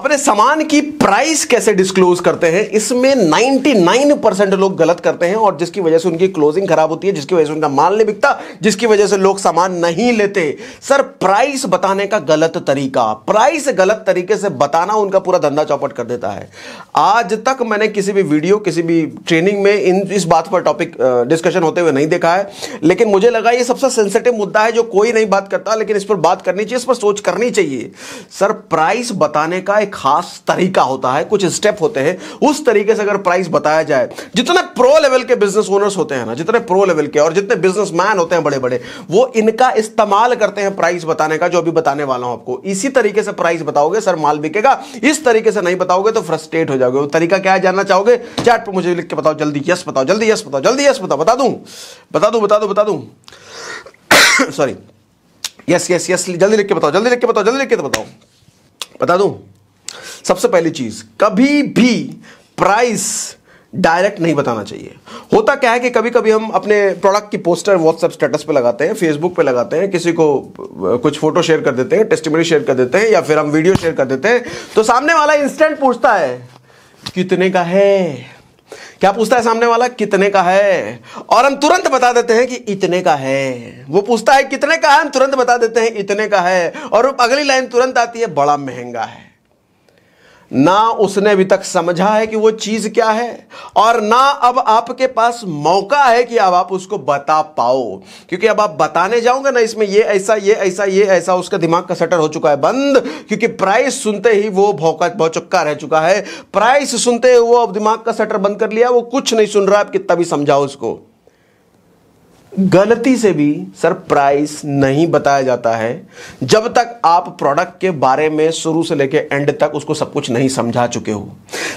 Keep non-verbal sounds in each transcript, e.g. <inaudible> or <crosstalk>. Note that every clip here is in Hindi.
अपने सामान की प्राइस कैसे डिस्क्लोज करते हैं इसमें 99 परसेंट लोग गलत करते हैं और जिसकी वजह से उनकी क्लोजिंग खराब होती है जिसकी वजह से उनका माल नहीं बिकता जिसकी वजह से लोग सामान नहीं लेते सर प्राइस बताने का गलत तरीका प्राइस गलत तरीके से बताना उनका पूरा धंधा चौपट कर देता है आज तक मैंने किसी भी वीडियो किसी भी ट्रेनिंग में इन इस बात पर टॉपिक डिस्कशन होते हुए नहीं देखा है लेकिन मुझे लगा ये सबसे सेंसिटिव मुद्दा है जो कोई नहीं बात करता लेकिन इस पर बात करनी चाहिए इस पर सोच करनी चाहिए सर प्राइस बताने का एक एक खास तरीका होता है कुछ स्टेप होते हैं उस तरीके से अगर प्राइस बताया जाए जितने प्रो लेवल के बिजनेस ओनर्स होते हैं ना जितने प्रो लेवल के और जितने बिजनेसमैन होते हैं बड़े बड़े वो इनका इस्तेमाल करते हैं प्राइस बताने का जो अभी बताने वाला हूं आपको इसी तरीके से प्राइस बताओगे सर माल बिकेगा इस तरीके से नहीं बताओगे तो फ्रस्ट्रेट हो जाओगे वो तरीका क्या है जानना चाहोगे चैट पर मुझे लिख के बताओ जल्दी यस बताओ जल्दी यस बताओ जल्दी यस बताओ बता दू बता दू बता दू बता दू सॉरी यस यस यस जल्दी लिख के बताओ जल्दी लिख के बताओ जल्दी लिख के बताओ बता दूं सबसे पहली चीज कभी भी प्राइस डायरेक्ट नहीं बताना चाहिए होता क्या है कि कभी कभी हम अपने प्रोडक्ट की पोस्टर व्हाट्सएप स्टेटस पे लगाते हैं फेसबुक पे लगाते हैं किसी को कुछ फोटो शेयर कर देते हैं टेस्टिमरी शेयर कर देते हैं या फिर हम वीडियो शेयर कर देते हैं तो सामने वाला इंस्टेंट पूछता है कितने का है क्या पूछता है सामने वाला कितने का है और हम तुरंत बता देते हैं कि इतने का है वो पूछता है कितने का है हम तुरंत बता देते हैं इतने का है और अगली लाइन तुरंत आती है बड़ा महंगा है ना उसने अभी तक समझा है कि वो चीज क्या है और ना अब आपके पास मौका है कि अब आप उसको बता पाओ क्योंकि अब आप बताने जाओगे ना इसमें ये ऐसा ये ऐसा ये ऐसा उसका दिमाग का सटर हो चुका है बंद क्योंकि प्राइस सुनते ही वो भौका भौचक्का रह चुका है प्राइस सुनते ही वो अब दिमाग का सटर बंद कर लिया वो कुछ नहीं सुन रहा आप कितना भी समझाओ उसको गलती से भी सर प्राइस नहीं बताया जाता है जब तक आप प्रोडक्ट के बारे में शुरू से लेके एंड तक उसको सब कुछ नहीं समझा चुके हो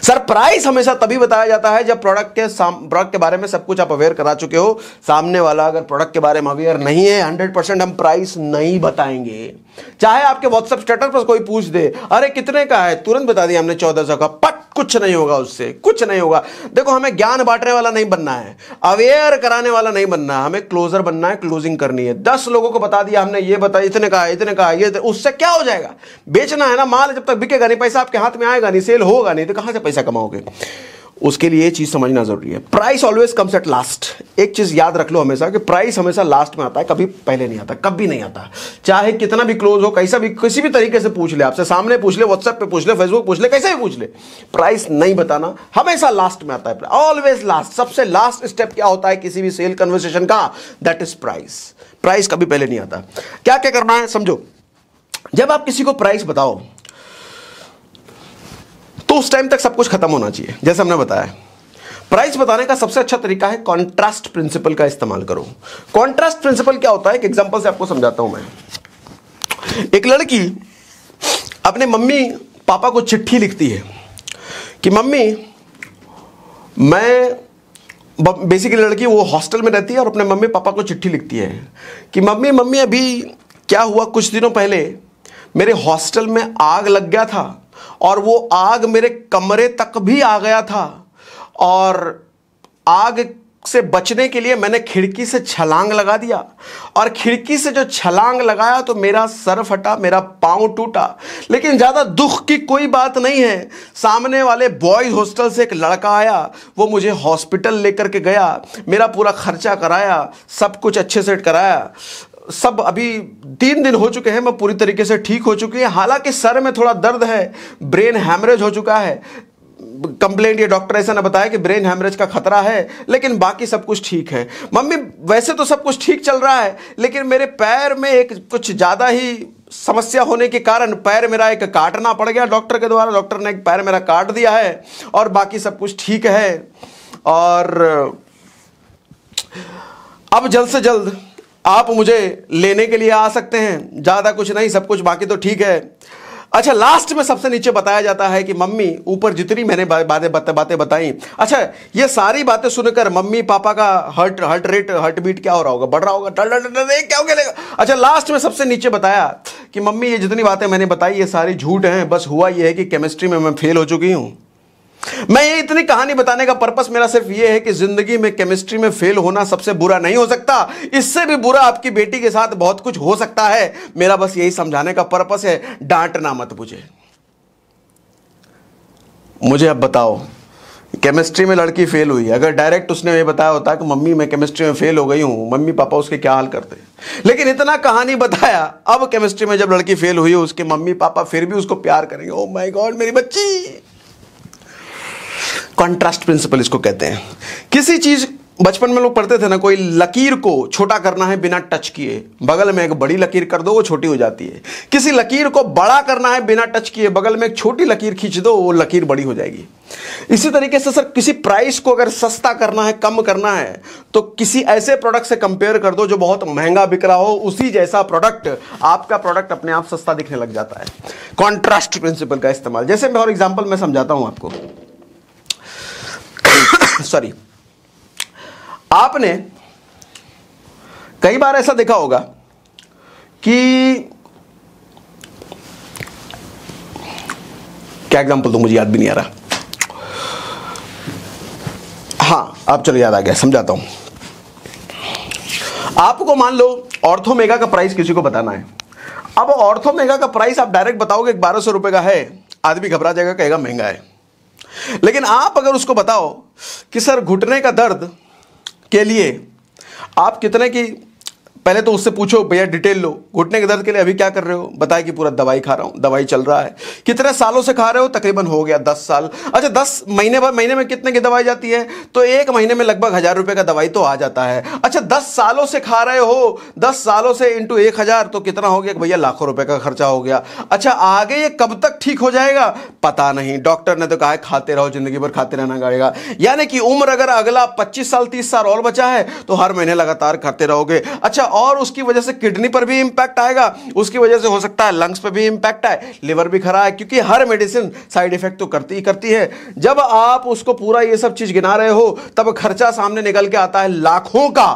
सर प्राइस हमेशा तभी बताया जाता है जब प्रोडक्ट के प्रोडक्ट के बारे में सब कुछ आप अवेयर करा चुके हो सामने वाला अगर प्रोडक्ट के बारे में अवेयर नहीं है हंड्रेड परसेंट हम प्राइस नहीं बताएंगे चाहे आपके व्हाट्सएप स्टेटस पर कोई पूछ दे अरे कितने का है तुरंत बता दिया हमने चौदह सौ का पट कुछ नहीं होगा उससे कुछ नहीं होगा देखो हमें ज्ञान बांटने वाला नहीं बनना है अवेयर कराने वाला नहीं बनना है हमें क्लोजर बनना है क्लोजिंग करनी है दस लोगों को बता दिया हमने ये बताया इतने कहा इतने कहा ये उससे क्या हो जाएगा बेचना है ना माल जब तक बिकेगा नहीं पैसा आपके हाथ में आएगा नहीं सेल होगा नहीं तो कहां से पैसा कमाओगे उसके लिए ये चीज़ समझना ज़रूरी है price always comes at last एक चीज़ याद रख लो हमेशा कि प्राइस हमेशा लास्ट में आता है कभी पहले नहीं आता कभी नहीं आता चाहे कितना भी क्लोज हो कैसा भी किसी भी तरीके से पूछ ले आपसे सामने पूछ ले व्हाट्सएप पे पूछ ले फेसबुक पूछ ले कैसे भी पूछ ले प्राइस नहीं बताना हमेशा लास्ट में आता है ऑलवेज लास्ट सबसे लास्ट स्टेप क्या होता है किसी भी सेल कन्वर्सेशन का दैट इज प्राइस प्राइस कभी पहले नहीं आता क्या क्या करना है समझो जब आप किसी को प्राइस बताओ तो उस टाइम तक सब कुछ खत्म होना चाहिए जैसे हमने बताया प्राइस बताने का सबसे अच्छा तरीका है कॉन्ट्रास्ट प्रिंसिपल का इस्तेमाल करो कॉन्ट्रास्ट प्रिंसिपल क्या होता है एक एग्जांपल से आपको समझाता हूं मैं एक लड़की अपने मम्मी पापा को चिट्ठी लिखती है कि मम्मी मैं बेसिकली लड़की वो हॉस्टल में रहती है और अपने मम्मी पापा को चिट्ठी लिखती है कि मम्मी मम्मी अभी क्या हुआ कुछ दिनों पहले मेरे हॉस्टल में आग लग गया था और वो आग मेरे कमरे तक भी आ गया था और आग से बचने के लिए मैंने खिड़की से छलांग लगा दिया और खिड़की से जो छलांग लगाया तो मेरा सर फटा मेरा पाँव टूटा लेकिन ज़्यादा दुख की कोई बात नहीं है सामने वाले बॉयज़ हॉस्टल से एक लड़का आया वो मुझे हॉस्पिटल लेकर के गया मेरा पूरा खर्चा कराया सब कुछ अच्छे से कराया सब अभी तीन दिन हो चुके हैं मैं पूरी तरीके से ठीक हो चुकी है हालांकि सर में थोड़ा दर्द है ब्रेन हैमरेज हो चुका है कंप्लेंट ये डॉक्टर ऐसा ने बताया कि ब्रेन हैमरेज का खतरा है लेकिन बाकी सब कुछ ठीक है मम्मी वैसे तो सब कुछ ठीक चल रहा है लेकिन मेरे पैर में एक कुछ ज़्यादा ही समस्या होने के कारण पैर मेरा एक काटना पड़ गया डॉक्टर के द्वारा डॉक्टर ने एक पैर मेरा काट दिया है और बाकी सब कुछ ठीक है और अब जल्द से जल्द आप मुझे लेने के लिए आ सकते हैं ज़्यादा कुछ नहीं सब कुछ बाकी तो ठीक है अच्छा लास्ट में सबसे नीचे बताया जाता है कि मम्मी ऊपर जितनी मैंने बातें बातें बताई अच्छा ये सारी बातें सुनकर मम्मी पापा का heart heart rate heartbeat क्या हो रहा होगा बढ़ रहा होगा डर डर डर क्या हो गया अच्छा लास्ट में सबसे नीचे बताया कि मम्मी ये जितनी बातें मैंने बताई ये सारी झूठ हैं बस हुआ ये है कि केमिस्ट्री में मैं फेल हो चुकी हूँ मैं ये इतनी कहानी बताने का पर्पस मेरा सिर्फ ये है कि जिंदगी में केमिस्ट्री में फेल होना सबसे बुरा नहीं हो सकता इससे भी बुरा आपकी बेटी के साथ बहुत कुछ हो सकता है मेरा बस यही समझाने का पर्पस है डांटना मत मुझे मुझे अब बताओ केमिस्ट्री में लड़की फेल हुई अगर डायरेक्ट उसने ये बताया होता कि मम्मी मैं केमिस्ट्री में फेल हो गई हूं मम्मी पापा उसके क्या हाल करते लेकिन इतना कहानी बताया अब केमिस्ट्री में जब लड़की फेल हुई उसके मम्मी पापा फिर भी उसको प्यार करेंगे ओ माय गॉड मेरी बच्ची कॉन्ट्रास्ट प्रिंसिपल इसको कहते हैं किसी चीज़ बचपन में लोग पढ़ते थे ना कोई लकीर को छोटा करना है बिना टच किए बगल में एक बड़ी लकीर कर दो वो छोटी हो जाती है किसी लकीर को बड़ा करना है बिना टच किए बगल में एक छोटी लकीर खींच दो वो लकीर बड़ी हो जाएगी इसी तरीके से सर किसी प्राइस को अगर सस्ता करना है कम करना है तो किसी ऐसे प्रोडक्ट से कंपेयर कर दो जो बहुत महंगा बिक रहा हो उसी जैसा प्रोडक्ट आपका प्रोडक्ट अपने आप सस्ता दिखने लग जाता है कॉन्ट्रास्ट प्रिंसिपल का इस्तेमाल जैसे मैं और एग्जाम्पल मैं समझाता हूँ आपको सॉरी आपने कई बार ऐसा देखा होगा कि क्या एग्जांपल तो मुझे याद भी नहीं आ रहा हाँ आप चलो याद आ गया समझाता हूं आपको मान लो ऑर्थोमेगा का प्राइस किसी को बताना है अब ऑर्थोमेगा का प्राइस आप डायरेक्ट बताओगे बारह सौ रुपए का है आदमी घबरा जाएगा कहेगा महंगा है लेकिन आप अगर उसको बताओ कि सर घुटने का दर्द के लिए आप कितने की पहले तो उससे पूछो भैया डिटेल लो घुटने के दर्द के लिए अभी क्या कर रहे हो बताया कि पूरा दवाई खा रहा हूं दवाई चल रहा है कितने सालों से खा रहे हो तकरीबन हो गया दस साल अच्छा दस महीने बाद महीने में कितने की दवाई जाती है तो एक महीने में लगभग हज़ार रुपए का दवाई तो आ जाता है अच्छा दस सालों से खा रहे हो दस सालों से इंटू एक हज़ार तो कितना हो गया भैया लाखों रुपए का खर्चा हो गया अच्छा आगे ये कब तक ठीक हो जाएगा पता नहीं डॉक्टर ने तो कहा खाते रहो जिंदगी भर खाते रहना पड़ेगा यानी कि उम्र अगर अगला पच्चीस साल तीस साल और बचा है तो हर महीने लगातार खाते रहोगे अच्छा और उसकी वजह से किडनी पर भी इंपैक्ट आएगा उसकी वजह से हो सकता है लंग्स पर भी इंपैक्ट आए लिवर भी खरा है क्योंकि हर मेडिसिन साइड इफेक्ट तो करती ही करती है जब आप उसको पूरा ये सब चीज गिना रहे हो तब खर्चा सामने निकल के आता है लाखों का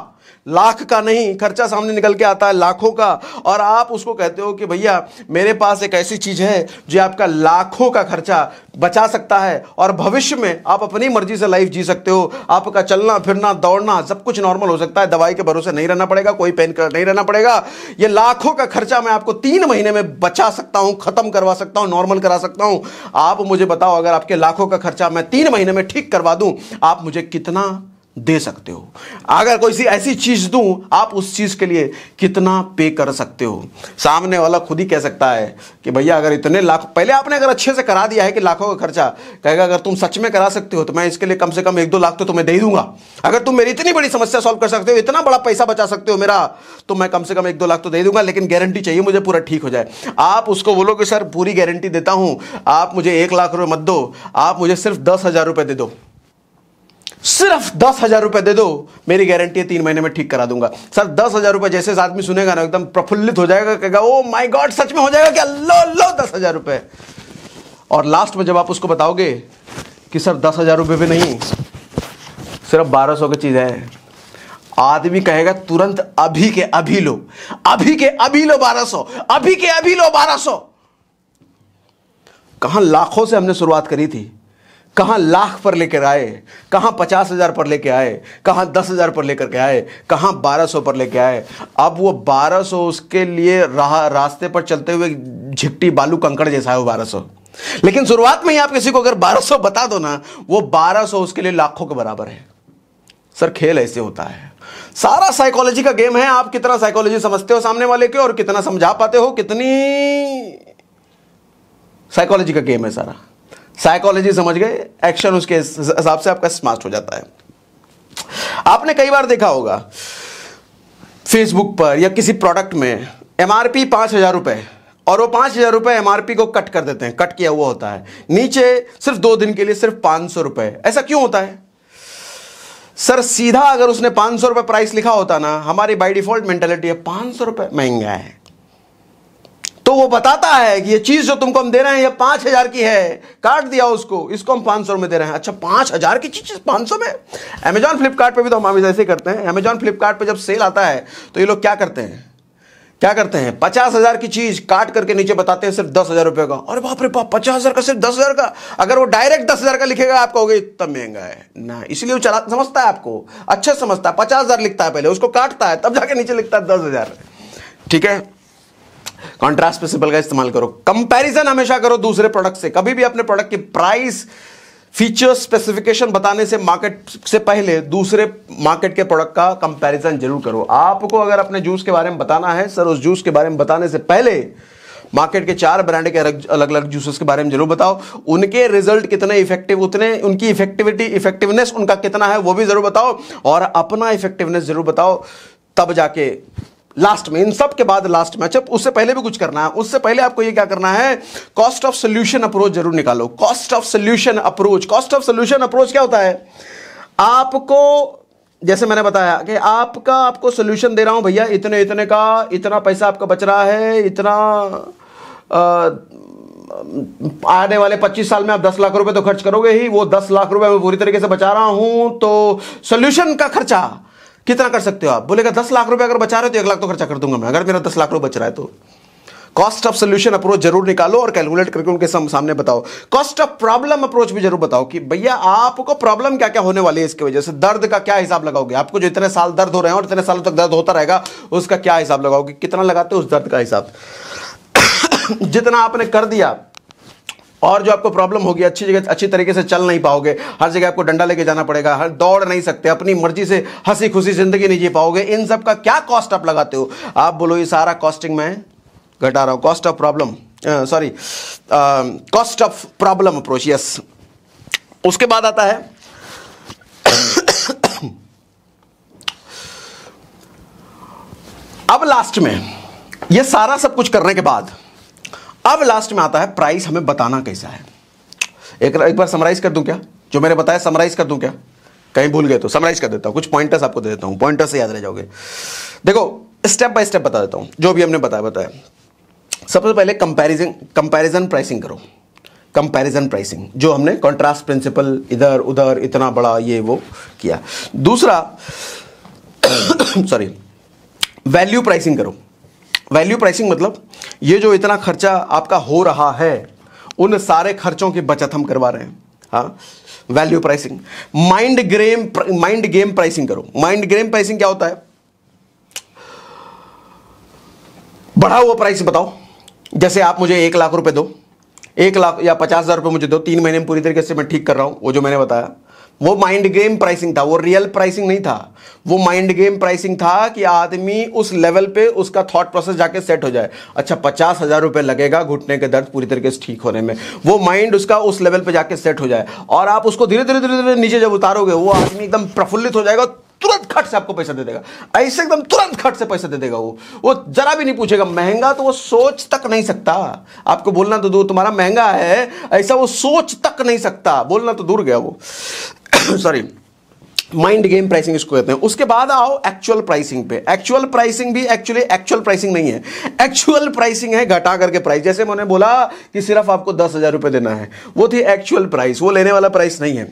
लाख का नहीं खर्चा सामने निकल के आता है लाखों का और आप उसको कहते हो कि भैया मेरे पास एक ऐसी चीज़ है जो आपका लाखों का खर्चा बचा सकता है और भविष्य में आप अपनी मर्जी से लाइफ जी सकते हो आपका चलना फिरना दौड़ना सब कुछ नॉर्मल हो सकता है दवाई के भरोसे नहीं रहना पड़ेगा कोई पेन कर नहीं रहना पड़ेगा ये लाखों का खर्चा मैं आपको तीन महीने में बचा सकता हूँ ख़त्म करवा सकता हूँ नॉर्मल करा सकता हूँ आप मुझे बताओ अगर आपके लाखों का खर्चा मैं तीन महीने में ठीक करवा दूं आप मुझे कितना दे सकते हो अगर कोई सी ऐसी चीज़ दूं आप उस चीज़ के लिए कितना पे कर सकते हो सामने वाला खुद ही कह सकता है कि भैया अगर इतने लाख पहले आपने अगर अच्छे से करा दिया है कि लाखों का खर्चा कहेगा अगर तुम सच में करा सकते हो तो मैं इसके लिए कम से कम एक दो लाख तो तुम्हें दे दूंगा अगर तुम मेरी इतनी बड़ी समस्या सॉल्व कर सकते हो इतना बड़ा पैसा बचा सकते हो मेरा तो मैं कम से कम एक दो लाख तो दे दूंगा लेकिन गारंटी चाहिए मुझे पूरा ठीक हो जाए आप उसको बोलो कि सर पूरी गारंटी देता हूँ आप मुझे एक लाख रुपये मत दो आप मुझे सिर्फ दस हज़ार रुपये दे दो सिर्फ दस हजार रुपए दे दो मेरी गारंटी है तीन महीने में ठीक करा दूंगा सर दस हजार रुपए जैसे आदमी सुनेगा ना एकदम प्रफुल्लित हो जाएगा कहेगा ओ माय गॉड सच में हो जाएगा क्या लो लो दस हजार रुपए और लास्ट में जब आप उसको बताओगे कि सर दस हजार रुपये भी नहीं सिर्फ बारह सौ की चीज़ है आदमी कहेगा तुरंत अभी के अभी लो अभी के अभी लो बारह सौ अभी के अभी लो बारह सौ कहां लाखों से हमने शुरुआत करी थी कहाँ लाख पर लेकर आए कहाँ पचास हज़ार पर लेकर आए कहाँ दस हज़ार पर लेकर के आए कहाँ बारह सौ पर लेकर आए अब वो बारह सौ उसके लिए रास्ते पर चलते हुए झिट्टी बालू कंकड़ जैसा है वो बारह सौ लेकिन शुरुआत में ही आप किसी को अगर बारह सौ बता दो ना वो बारह सौ उसके लिए लाखों के बराबर है सर खेल ऐसे होता है सारा साइकोलॉजी का गेम है आप कितना साइकोलॉजी समझते हो सामने वाले के और कितना समझा पाते हो कितनी साइकोलॉजी का गेम है सारा साइकोलॉजी समझ गए एक्शन उसके हिसाब से आपका स्मार्ट हो जाता है आपने कई बार देखा होगा फेसबुक पर या किसी प्रोडक्ट में एम आर पी हज़ार रुपए और वो पांच हज़ार रुपए एम आर पी को कट कर देते हैं कट किया हुआ होता है नीचे सिर्फ दो दिन के लिए सिर्फ पांच सौ रुपए ऐसा क्यों होता है सर सीधा अगर उसने पांच सौ रुपए प्राइस लिखा होता ना हमारी बाई डिफ़ॉल्ट मेंटेलिटी है पांच सौ रुपए महंगा है तो वो बताता है कि ये चीज़ जो तुमको हम दे रहे हैं ये पांच हज़ार की है काट दिया उसको इसको हम पांच सौ में दे रहे हैं अच्छा पांच हज़ार की चीज़ पांच सौ में अमेजॉन फ्लिपकार्ट पे भी तो हम हमेशा ऐसे करते हैं अमेजॉन फ्लिपकार्ट पे जब सेल आता है तो ये लोग क्या करते हैं क्या करते हैं पचास हज़ार की चीज़ काट करके नीचे बताते हैं सिर्फ दस हज़ार रुपए का अरे बाप रे बाप पचास हज़ार का सिर्फ दस हज़ार का अगर वो डायरेक्ट दस हज़ार का लिखेगा आप कहोगे इतना महंगा है ना इसलिए वो चला समझता है आपको अच्छा समझता है पचास हज़ार लिखता है पहले उसको काटता है तब जाके नीचे लिखता है दस हज़ार ठीक है कॉन्ट्रास्ट प्रिंसिपल का इस्तेमाल करो कंपैरिजन हमेशा करो दूसरे प्रोडक्ट से कभी भी अपने प्रोडक्ट की प्राइस फीचर स्पेसिफिकेशन बताने से मार्केट से पहले दूसरे मार्केट के प्रोडक्ट का कंपैरिजन जरूर करो आपको अगर अपने जूस के बारे में बताना है सर उस जूस के बारे में बताने से पहले मार्केट के चार ब्रांड के अलग अलग जूसेस के बारे में जरूर बताओ उनके रिजल्ट कितने इफेक्टिव उतने उनकी इफेक्टिविटी इफेक्टिवनेस उनका कितना है वो भी जरूर बताओ और अपना इफेक्टिवनेस जरूर बताओ तब जाके लास्ट में इन सब के बाद लास्ट में अच्छा उससे पहले भी कुछ करना है उससे पहले आपको ये क्या करना है कॉस्ट ऑफ सोल्यूशन अप्रोच जरूर निकालो cost of solution approach cost of solution approach क्या होता है आपको जैसे मैंने बताया कि आपका आपको सोल्यूशन दे रहा हूं भैया इतने इतने का इतना पैसा आपका बच रहा है इतना आ, आने वाले 25 साल में आप 10 लाख रुपए तो खर्च करोगे ही वो 10 लाख रुपए मैं पूरी तरीके से बचा रहा हूं तो सोल्यूशन का खर्चा कितना कर सकते हो आप बोलेगा दस लाख रुपए अगर बचा रहे हो तो एक लाख तो खर्चा कर दूंगा मैं अगर मेरा दस लाख रुपए बच रहा है तो कॉस्ट ऑफ सोल्यूशन अप्रोच जरूर निकालो और कैलकुलेट करके उनके सामने बताओ कॉस्ट ऑफ प्रॉब्लम अप्रोच भी जरूर बताओ कि भैया आपको प्रॉब्लम क्या क्या होने वाली है इसकी वजह से दर्द का क्या हिसाब लगाओगे आपको जो इतने साल दर्द हो रहे हैं और इतने सालों तक दर्द होता रहेगा उसका क्या हिसाब लगाओगे कितना लगाते हो उस दर्द का हिसाब <coughs> जितना आपने कर दिया और जो आपको प्रॉब्लम होगी अच्छी जगह अच्छी तरीके से चल नहीं पाओगे हर जगह आपको डंडा लेके जाना पड़ेगा हर दौड़ नहीं सकते अपनी मर्जी से हंसी खुशी जिंदगी नहीं जी पाओगे इन सब का क्या कॉस्ट आप लगाते हो आप बोलो ये सारा कॉस्टिंग मैं घटा रहा हूं cost of problem sorry cost of problem approach yes उसके बाद आता है अब लास्ट में ये सारा सब कुछ करने के बाद अब लास्ट में आता है प्राइस हमें बताना कैसा है एक एक बार समराइज कर दूं क्या जो मैंने बताया समराइज कर दूं क्या कहीं भूल गए तो समराइज कर देता हूं कुछ पॉइंटर्स आपको दे देता हूं पॉइंटर्स से याद रह जाओगे देखो स्टेप बाय स्टेप बता देता हूं जो भी हमने बताया बताया सबसे पहले कंपैरिजन कंपैरिजन प्राइसिंग करो कंपैरिजन प्राइसिंग जो हमने कॉन्ट्रास्ट प्रिंसिपल इधर उधर इतना बड़ा ये वो किया दूसरा सॉरी वैल्यू प्राइसिंग करो वैल्यू प्राइसिंग मतलब ये जो इतना खर्चा आपका हो रहा है उन सारे खर्चों की बचत हम करवा रहे हैं हाँ value pricing mind game mind game pricing करो माइंड ग्रेम प्राइसिंग क्या होता है बढ़ा हुआ प्राइस बताओ जैसे आप मुझे एक लाख रुपए दो एक लाख या पचास हज़ार रुपये मुझे दो तीन महीने में पूरी तरीके से मैं ठीक कर रहा हूं वो जो मैंने बताया वो माइंड गेम प्राइसिंग था वो रियल प्राइसिंग नहीं था वो माइंड गेम प्राइसिंग था कि आदमी उस लेवल पे उसका थॉट प्रोसेस जाके सेट हो जाए अच्छा पचास हज़ार रुपये लगेगा घुटने के दर्द पूरी तरीके से ठीक होने में वो माइंड उसका उस लेवल पे जाके सेट हो जाए और आप उसको धीरे धीरे धीरे धीरे नीचे जब उतारोगे वो आदमी एकदम प्रफुल्लित हो जाएगा तुरंत खट से आपको पैसा दे देगा ऐसे एकदम तुरंत खट से पैसा दे देगा वो वो जरा भी नहीं पूछेगा महंगा तो वो सोच तक नहीं सकता आपको बोलना तो दूर तुम्हारा महंगा है ऐसा वो सोच तक नहीं सकता बोलना तो दूर गया वो सॉरी माइंड गेम प्राइसिंग इसको कहते हैं उसके बाद आओ एक्चुअल प्राइसिंग पे एक्चुअल प्राइसिंग भी एक्चुअली एक्चुअल प्राइसिंग नहीं है एक्चुअल प्राइसिंग है घटा करके प्राइस जैसे मैंने बोला कि सिर्फ आपको दस हजार रुपये देना है वो थी एक्चुअल प्राइस वो लेने वाला प्राइस नहीं है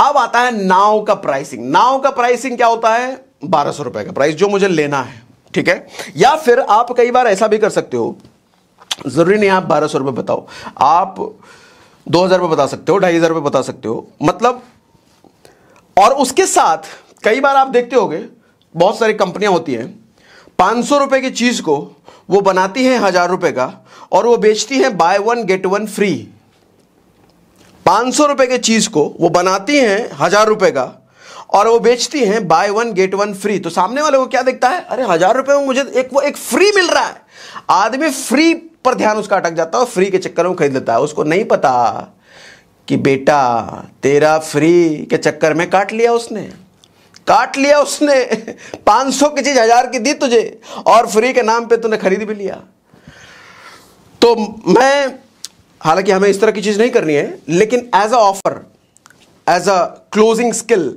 अब आता है नाव का प्राइसिंग नाव का प्राइसिंग क्या होता है बारह सौ रुपए का प्राइस जो मुझे लेना है ठीक है या फिर आप कई बार ऐसा भी कर सकते हो जरूरी नहीं आप बारह सौ रुपए बताओ आप दो हजार रुपये बता सकते हो ढाई हजार रुपये बता सकते हो मतलब और उसके साथ कई बार आप देखते होगे बहुत सारी कंपनियां होती हैं पांच सौ रुपए की चीज़ को वो बनाती है हज़ार रुपए का और वो बेचती है buy one get one free पाँच सौ रुपये के चीज़ को वो बनाती हैं हज़ार रुपये का और वो बेचती हैं buy one get one free तो सामने वाले को क्या दिखता है अरे हज़ार रुपये में मुझे एक वो एक फ्री मिल रहा है आदमी फ्री पर ध्यान उसका अटक जाता है और फ्री के चक्कर में खरीद लेता है उसको नहीं पता कि बेटा तेरा फ्री के चक्कर में काट लिया उसने काट लिया उसने 500 की चीज़ हज़ार की दी तुझे और फ्री के नाम पे तूने खरीद भी लिया तो मैं हालांकि हमें इस तरह की चीज़ नहीं करनी है लेकिन as a offer as a closing skill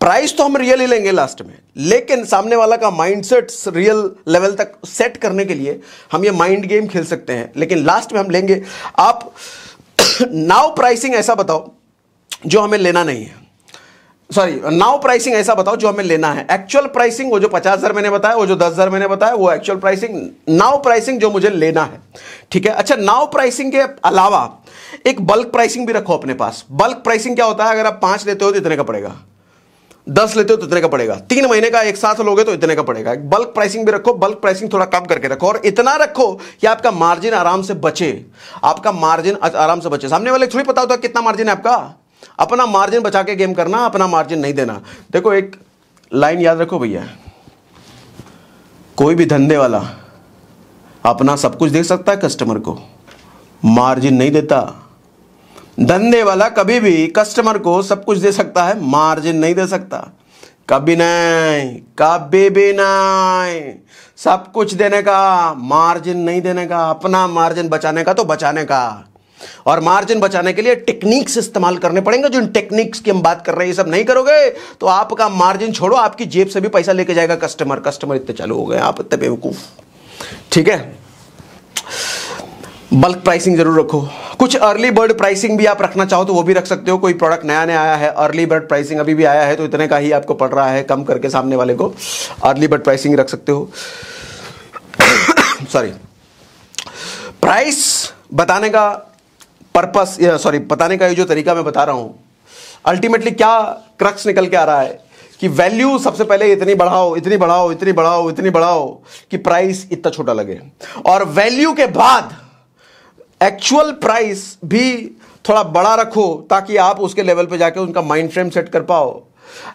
price तो हम रियल ही लेंगे लास्ट में लेकिन सामने वाला का माइंडसेट रियल लेवल तक सेट करने के लिए हम ये माइंड गेम खेल सकते हैं लेकिन लास्ट में हम लेंगे आप नाउ <coughs> प्राइसिंग ऐसा बताओ जो हमें लेना नहीं है सॉरी नाउ प्राइसिंग ऐसा बताओ जो हमें लेना है एक्चुअल प्राइसिंग वो जो पचास हज़ार मैंने बताया वो जो दस हज़ार मैंने बताया वो एक्चुअल प्राइसिंग नाउ प्राइसिंग जो मुझे लेना है ठीक है अच्छा नाउ प्राइसिंग के अलावा एक बल्क प्राइसिंग भी रखो अपने पास बल्क प्राइसिंग क्या होता है अगर आप पांच लेते हो तो इतने का पड़ेगा दस लेते हो तो इतने का पड़ेगा तीन महीने का एक साथ लोगे तो इतने का पड़ेगा बल्क प्राइसिंग भी रखो बल्क प्राइसिंग थोड़ा कम करके रखो और इतना रखो कि आपका मार्जिन आराम से बचे आपका मार्जिन आराम से बचे सामने वाले थोड़ी पता होता कितना मार्जिन है आपका अपना मार्जिन बचा के गेम करना अपना मार्जिन नहीं देना देखो एक लाइन याद रखो भैया कोई भी धंधे वाला अपना सब कुछ दे सकता है कस्टमर को मार्जिन नहीं देता धंधे वाला कभी भी कस्टमर को सब कुछ दे सकता है मार्जिन नहीं दे सकता कभी नहीं कभी भी नहीं सब कुछ देने का मार्जिन नहीं देने का अपना मार्जिन बचाने का तो बचाने का और मार्जिन बचाने के लिए टेक्निक्स इस्तेमाल करने पड़ेंगे जो इन टेक्निक्स की हम बात कर रहे हैं ये सब नहीं करोगे तो आपका मार्जिन छोड़ो आपकी जेब से भी पैसा लेके जाएगा कस्टमर कस्टमर इतने चालू हो गए आप इतने बेवकूफ ठीक है बल्क प्राइसिंग जरूर रखो कुछ अर्ली बर्ड प्राइसिंग भी आप रखना चाहो तो वो भी रख सकते हो कोई प्रोडक्ट नया नया आया है अर्ली बर्ड प्राइसिंग अभी भी आया है तो इतने का ही आपको पड़ रहा है कम करके सामने वाले को अर्ली बर्ड प्राइसिंग रख सकते हो सॉरी <coughs> प्राइस बताने का पर्पस सॉरी बताने का ये जो तरीका मैं बता रहा हूं अल्टीमेटली क्या क्रक्स निकल के आ रहा है कि वैल्यू सबसे पहले इतनी बढ़ाओ इतनी बढ़ाओ इतनी बढ़ाओ इतनी बढ़ाओ कि प्राइस इतना छोटा लगे और वैल्यू के बाद एक्चुअल प्राइस भी थोड़ा बड़ा रखो ताकि आप उसके लेवल पे जाके उनका माइंड फ्रेम सेट कर पाओ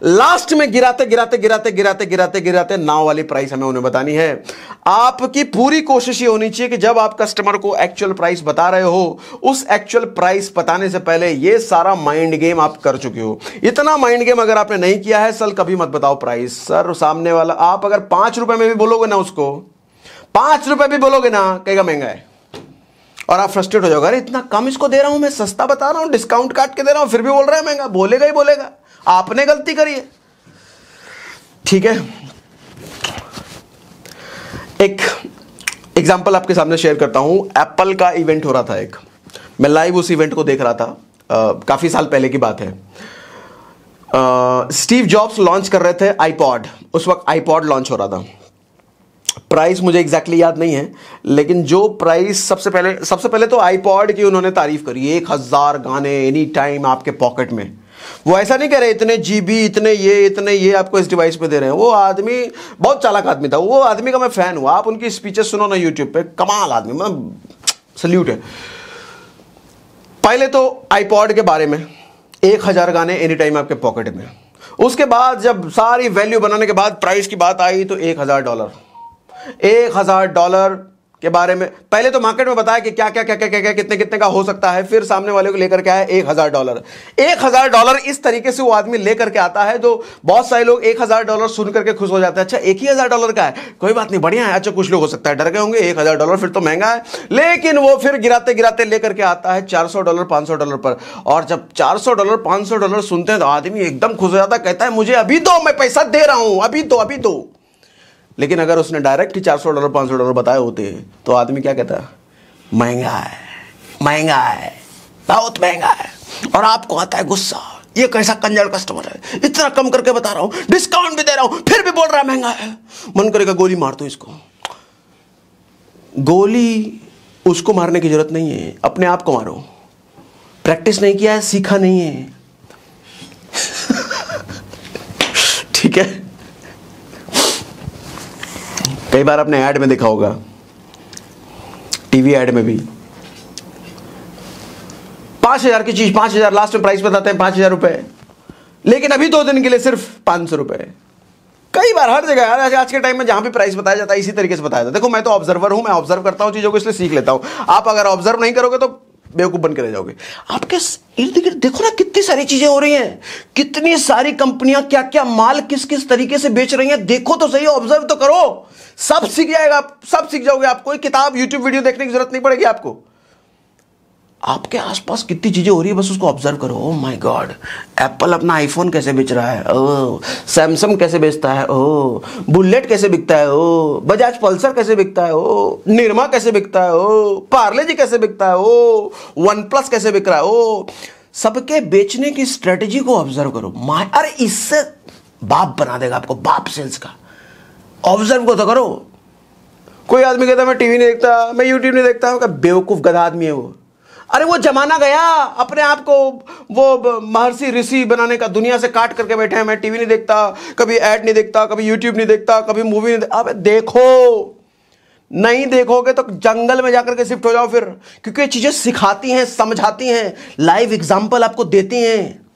लास्ट में गिराते गिराते गिराते गिराते गिराते गिराते नाव वाली प्राइस हमें उन्हें बतानी है आपकी पूरी कोशिश ये होनी चाहिए कि जब आप कस्टमर को एक्चुअल प्राइस बता रहे हो उस एक्चुअल प्राइस बताने से पहले ये सारा माइंड गेम आप कर चुके हो इतना माइंड गेम अगर आपने नहीं किया है सर कभी मत बताओ प्राइस सर सामने वाला आप अगर पांच रुपए में भी बोलोगे ना उसको पांच रुपए भी बोलोगे ना कहेगा महंगा है और आप फ्रस्ट्रेट हो जाओगे अरे इतना कम इसको दे रहा हूं मैं सस्ता बता रहा हूं डिस्काउंट काट के दे रहा हूं फिर भी बोल रहा है महंगा बोलेगा ही बोलेगा आपने गलती करी है ठीक है एक एग्जाम्पल आपके सामने शेयर करता हूं एप्पल का इवेंट हो रहा था एक मैं लाइव उस इवेंट को देख रहा था काफ़ी साल पहले की बात है स्टीव जॉब्स लॉन्च कर रहे थे आईपॉड उस वक्त आईपॉड लॉन्च हो रहा था प्राइस मुझे एग्जैक्टली exactly याद नहीं है लेकिन जो प्राइस सबसे पहले सबसे पहले तो आईपॉड की उन्होंने तारीफ करी एक हज़ार गाने एनी टाइम आपके पॉकेट में वो ऐसा नहीं कह रहे इतने जीबी इतने ये इतने ये आपको इस डिवाइस पे दे रहे हैं वो आदमी बहुत चालाक आदमी था वो आदमी का मैं फ़ैन हुआ आप उनकी स्पीचेस सुनो ना यूट्यूब पे कमाल आदमी मतलब सल्यूट है पहले तो आईपॉड के बारे में एक हज़ार गाने एनी टाइम आपके पॉकेट में उसके बाद जब सारी वैल्यू बनाने के बाद प्राइस की बात आई तो एक हज़ार डॉलर एक हज़ार डॉलर के बारे में पहले तो मार्केट में बताया कि क्या क्या क्या क्या क्या क्या कितने कितने का हो सकता है फिर सामने वाले को लेकर क्या है एक हज़ार डॉलर एक हज़ार डॉलर इस तरीके से वो आदमी लेकर के आता है जो बहुत सारे लोग एक हज़ार डॉलर सुन करके खुश हो जाते हैं अच्छा एक ही हज़ार डॉलर का है कोई बात नहीं बढ़िया है अच्छा कुछ लोग हो सकता है डर गए होंगे एक हज़ार डॉलर फिर तो महंगा है लेकिन वो फिर गिराते गिराते लेकर के आता है चार सौ डॉलर पांच सौ डॉलर पर और जब चार सौ डॉलर पांच सौ डॉलर सुनते हैं तो आदमी एकदम खुश हो जाता है कहता है मुझे अभी दो मैं पैसा दे रहा हूं अभी दो अभी दो लेकिन अगर उसने डायरेक्ट ही सौ डॉलर सौ डॉलर बताए होते तो आदमी क्या कहता महंगा है महंगा है बहुत महंगा है और आपको आता है गुस्सा ये कैसा कंजर कस्टमर है इतना कम करके बता रहा हूँ डिस्काउंट भी दे रहा हूँ फिर भी बोल रहा है महंगा है मन करेगा गोली मार दो इसको गोली उसको मारने की जरूरत नहीं है अपने आप को मारो प्रैक्टिस नहीं किया है सीखा नहीं है <laughs> ठीक है कई बार आपने ऐड में देखा होगा टीवी ऐड में भी पांच हज़ार की चीज़ पांच हज़ार लास्ट में प्राइस बताते हैं पांच हज़ार रुपए लेकिन अभी दो दिन के लिए सिर्फ पांच सौ रुपए कई बार हर जगह आज, आज के टाइम में जहां भी प्राइस बताया जाता है इसी तरीके से बताया जाता है देखो मैं तो ऑब्जर्वर हूं मैं ऑब्जर्व करता हूं चीज़ों को इसलिए सीख लेता हूं आप अगर ऑब्जर्व नहीं करोगे तो बेवकूफ़ बन के रह जाओगे आपके इर्द गिर्द देखो ना कितनी सारी चीज़ें हो रही हैं कितनी सारी कंपनियां क्या क्या माल किस किस तरीके से बेच रही हैं देखो तो सही ऑब्जर्व तो करो सब सीख जाएगा सब सीख जाओगे आपको किताब यूट्यूब वीडियो देखने की जरूरत नहीं पड़ेगी आपको आपके आसपास कितनी चीज़ें हो रही है बस उसको ऑब्जर्व करो ओ माय गॉड एप्पल अपना आईफोन कैसे बेच रहा है ओ oh, सैमसंग कैसे बेचता है ओ oh, बुलेट कैसे बिकता है ओ बजाज पल्सर कैसे बिकता है ओ oh, निर्मा कैसे बिकता है ओ पार्ले जी कैसे बिकता है ओ वन प्लस कैसे बिक रहा है ओ सबके बेचने की स्ट्रेटेजी को ऑब्जर्व करो माय अरे इससे बाप बना देगा आपको बाप सेल्स का ऑब्जर्व को तो करो कोई आदमी कहता मैं टीवी नहीं देखता मैं यूट्यूब नहीं देखता बेवकूफ़ गधा आदमी है वो अरे वो जमाना गया अपने आप को वो महर्षि ऋषि बनाने का दुनिया से काट करके बैठे हैं मैं टीवी नहीं देखता कभी ऐड नहीं देखता कभी यूट्यूब नहीं देखता कभी मूवी नहीं अब देखो नहीं देखोगे तो जंगल में जाकर के शिफ्ट हो जाओ फिर क्योंकि ये चीज़ें सिखाती हैं समझाती हैं लाइव एग्जाम्पल आपको देती हैं